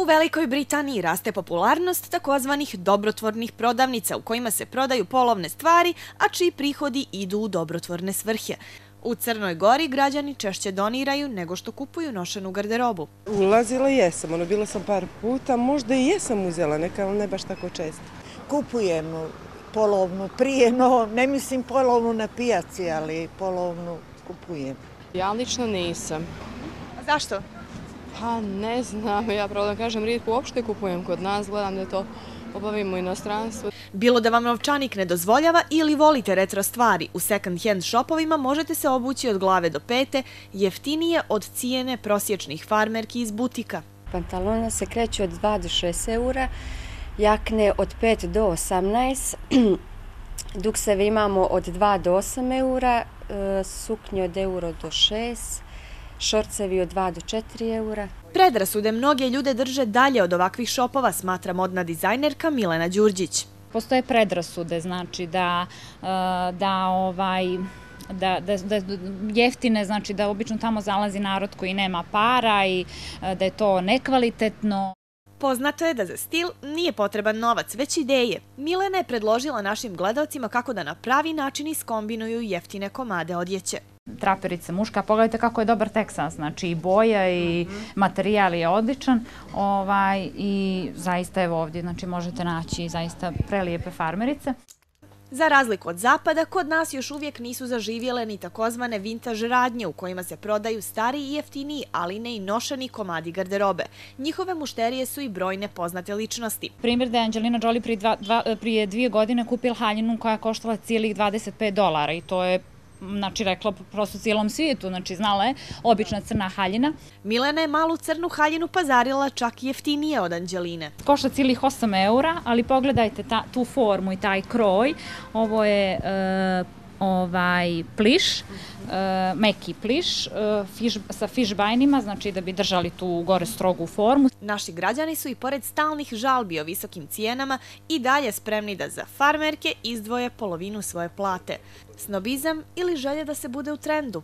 U Velikoj Britaniji raste popularnost takozvanih dobrotvornih prodavnica u kojima se prodaju polovne stvari, a čiji prihodi idu u dobrotvorne svrhe. U Crnoj gori građani češće doniraju nego što kupuju nošenu garderobu. Ulazila jesam, ono bila sam par puta, možda i jesam uzela neka, ali ne baš tako često. Kupujem polovnu prije, no ne mislim polovnu na pijaci, ali polovnu kupujem. Ja lično nisam. A zašto? Pa ne znam, ja pravo da kažem, rijetko uopšte kupujem kod nas, gledam da to obavimo i na inostranstvu. Bilo da vam novčanik ne dozvoljava ili volite retro stvari, u second hand shopovima možete se obući od glave do pete, jeftinije od cijene prosječnih farmerki iz butika. Pantalona se kreću od 2 do 6 eura, jakne od 5 do 18, dukseve imamo od 2 do 8 eura, e, suknje od euro do 6 šorcevi od 2 do 4 eura. Predrasude mnoge ljude drže dalje od ovakvih šopova, smatra modna dizajnerka Milena Đurđić. Postoje predrasude, znači da eh, ovaj da je jeftine, znači da obično tamo zalazi narod koji nema para i eh, da je to nekvalitetno. Poznato je da za stil nije potreban novac, već ideje. Milena je predložila našim gledalcima kako da na pravi način iskombinuju jeftine komade odjeće traperica muška. Pogledajte kako je dobar teksan, znači i boja i materijal je odličan. Ovaj, I zaista je ovdje znači, možete naći zaista prelijepe farmerice. Za razliku od zapada, kod nas još uvijek nisu zaživjele ni takozvane vintage radnje u kojima se prodaju stari i jeftini, ali ne i nošeni komadi garderobe. Njihove mušterije su i brojne poznate ličnosti. Primjer da je Angelina Jolie prije dvije godine kupila haljinu koja je koštala cijelih 25 dolara i to je znači rekla prosto cijelom svijetu, znači znala je, obična crna haljina. Milena je malu crnu haljinu pazarila čak jeftinije od Anđeline. Košta cijelih 8 eura, ali pogledajte ta, tu formu i taj kroj. Ovo je e, ovaj pliš, Eh, meki pliš eh, sa fišbajnima, znači da bi držali tu gore strogu formu. Naši građani su i pored stalnih žalbi o visokim cijenama i dalje spremni da za farmerke izdvoje polovinu svoje plate. Snobizam ili želje da se bude u trendu?